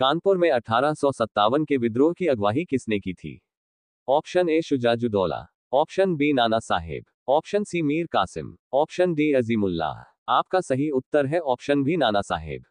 कानपुर में अठारह के विद्रोह की अगवाही किसने की थी option A Shujauddaula option B Nana Sahib option C Mir Qasim option D Azimullah आपका सही उत्तर है ऑप्शन बी नाना साहेब